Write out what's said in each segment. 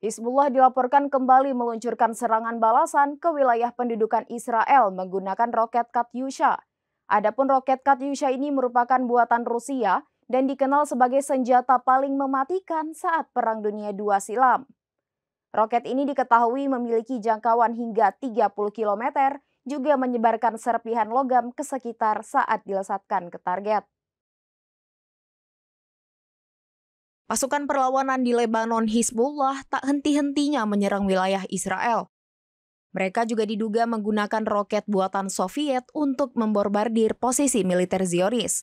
Hizbullah dilaporkan kembali meluncurkan serangan balasan ke wilayah pendudukan Israel menggunakan roket Katyusha. Adapun roket Katyusha ini merupakan buatan Rusia dan dikenal sebagai senjata paling mematikan saat Perang Dunia II silam. Roket ini diketahui memiliki jangkauan hingga 30 km, juga menyebarkan serpihan logam ke sekitar saat dilesatkan ke target. Pasukan perlawanan di Lebanon Hizbullah tak henti-hentinya menyerang wilayah Israel. Mereka juga diduga menggunakan roket buatan Soviet untuk memborbardir posisi militer Zionis.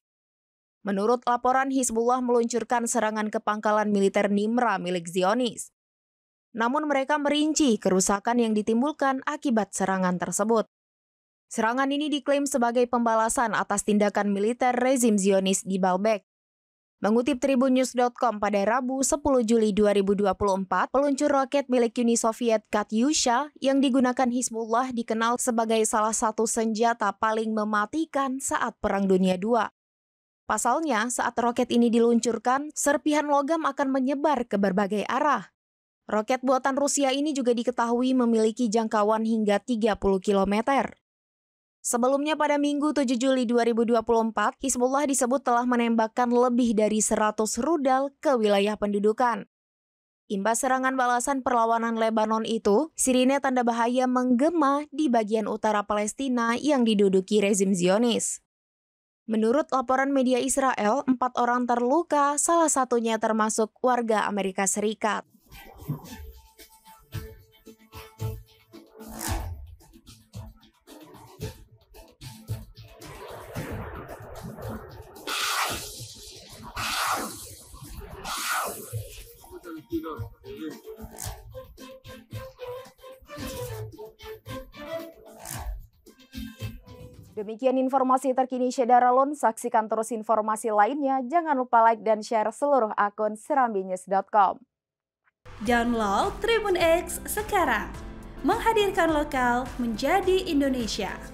Menurut laporan, Hizbullah meluncurkan serangan ke pangkalan militer Nimra milik Zionis. Namun mereka merinci kerusakan yang ditimbulkan akibat serangan tersebut. Serangan ini diklaim sebagai pembalasan atas tindakan militer rezim Zionis di Baalbek. Mengutip tribunnews.com pada Rabu 10 Juli 2024, peluncur roket milik Uni Soviet Katyusha yang digunakan Hizbullah dikenal sebagai salah satu senjata paling mematikan saat Perang Dunia II. Pasalnya, saat roket ini diluncurkan, serpihan logam akan menyebar ke berbagai arah. Roket buatan Rusia ini juga diketahui memiliki jangkauan hingga 30 km. Sebelumnya pada Minggu 7 Juli 2024, Hizbullah disebut telah menembakkan lebih dari 100 rudal ke wilayah pendudukan. Imbas serangan balasan perlawanan Lebanon itu, sirine tanda bahaya menggema di bagian utara Palestina yang diduduki rezim Zionis. Menurut laporan media Israel, empat orang terluka, salah satunya termasuk warga Amerika Serikat. Demikian informasi terkini Syedaralon, saksikan terus informasi lainnya. Jangan lupa like dan share seluruh akun serambinews.com. Download Tribun X sekarang. Menghadirkan lokal menjadi Indonesia.